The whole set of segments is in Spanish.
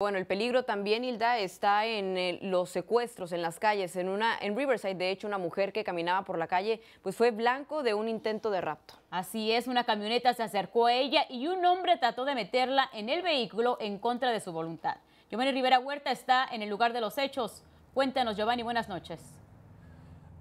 Bueno, el peligro también, Hilda, está en eh, los secuestros en las calles. En, una, en Riverside, de hecho, una mujer que caminaba por la calle pues fue blanco de un intento de rapto. Así es, una camioneta se acercó a ella y un hombre trató de meterla en el vehículo en contra de su voluntad. Giovanni Rivera Huerta está en el lugar de los hechos. Cuéntanos, Giovanni, buenas noches.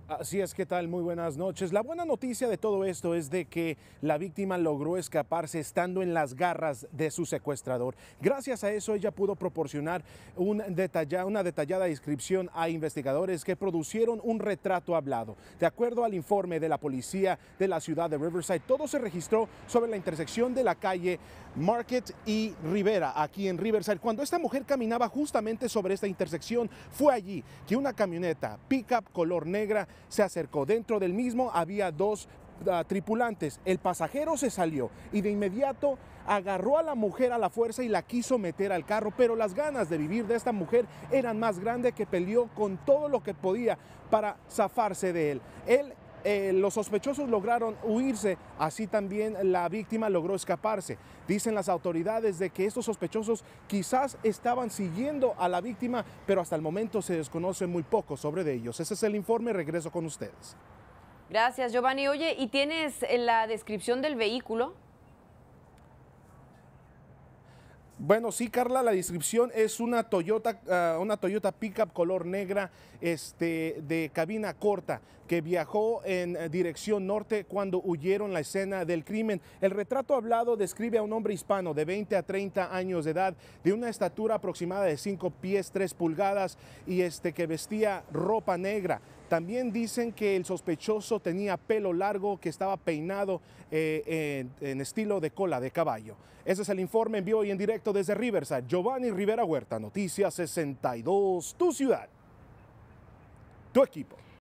Así es, ¿qué tal? Muy buenas noches. La buena noticia de todo esto es de que la víctima logró escaparse estando en las garras de su secuestrador. Gracias a eso ella pudo proporcionar una detallada descripción a investigadores que producieron un retrato hablado. De acuerdo al informe de la policía de la ciudad de Riverside, todo se registró sobre la intersección de la calle Market y Rivera, aquí en Riverside. Cuando esta mujer caminaba justamente sobre esta intersección, fue allí que una camioneta pickup color negra se acercó. Dentro del mismo había dos ah, tripulantes. El pasajero se salió y de inmediato agarró a la mujer a la fuerza y la quiso meter al carro, pero las ganas de vivir de esta mujer eran más grandes que peleó con todo lo que podía para zafarse de él. Él eh, los sospechosos lograron huirse, así también la víctima logró escaparse. Dicen las autoridades de que estos sospechosos quizás estaban siguiendo a la víctima, pero hasta el momento se desconoce muy poco sobre ellos. Ese es el informe, regreso con ustedes. Gracias, Giovanni. Oye, ¿y tienes eh, la descripción del vehículo? Bueno, sí, Carla, la descripción es una Toyota, ah, una Toyota pickup color negra este, de cabina corta que viajó en dirección norte cuando huyeron la escena del crimen. El retrato hablado describe a un hombre hispano de 20 a 30 años de edad, de una estatura aproximada de 5 pies 3 pulgadas y este, que vestía ropa negra. También dicen que el sospechoso tenía pelo largo que estaba peinado eh, en, estilo de cola de caballo. Ese es el informe en vivo y en directo desde Riverside. Giovanni Rivera Huerta, Noticias 62, tu ciudad, tu equipo.